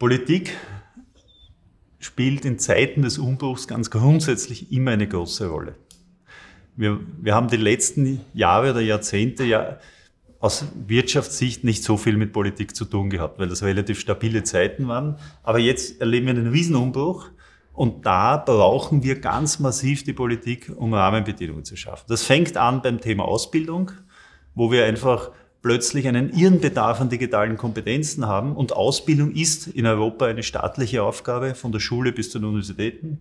Politik spielt in Zeiten des Umbruchs ganz grundsätzlich immer eine große Rolle. Wir, wir haben die letzten Jahre oder Jahrzehnte ja aus Wirtschaftssicht nicht so viel mit Politik zu tun gehabt, weil das relativ stabile Zeiten waren. Aber jetzt erleben wir einen Riesenumbruch und da brauchen wir ganz massiv die Politik, um Rahmenbedingungen zu schaffen. Das fängt an beim Thema Ausbildung, wo wir einfach plötzlich einen irren Bedarf an digitalen Kompetenzen haben. Und Ausbildung ist in Europa eine staatliche Aufgabe, von der Schule bis zu den Universitäten,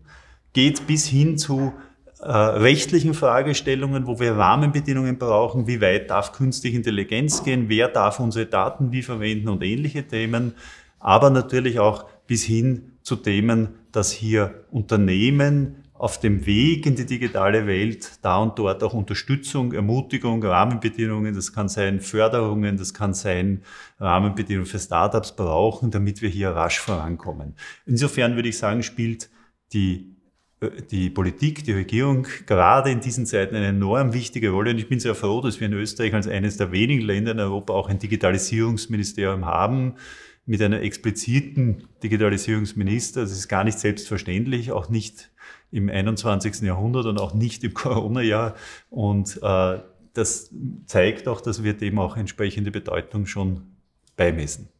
geht bis hin zu äh, rechtlichen Fragestellungen, wo wir Rahmenbedingungen brauchen, wie weit darf künstliche Intelligenz gehen, wer darf unsere Daten wie verwenden und ähnliche Themen, aber natürlich auch bis hin zu Themen, dass hier Unternehmen auf dem Weg in die digitale Welt da und dort auch Unterstützung, Ermutigung, Rahmenbedingungen, das kann sein Förderungen, das kann sein Rahmenbedingungen für Startups brauchen, damit wir hier rasch vorankommen. Insofern würde ich sagen, spielt die äh, die Politik, die Regierung gerade in diesen Zeiten eine enorm wichtige Rolle. Und ich bin sehr froh, dass wir in Österreich als eines der wenigen Länder in Europa auch ein Digitalisierungsministerium haben mit einer expliziten Digitalisierungsminister. Das ist gar nicht selbstverständlich, auch nicht im 21. Jahrhundert und auch nicht im Corona-Jahr. Und äh, das zeigt auch, dass wir dem auch entsprechende Bedeutung schon beimessen.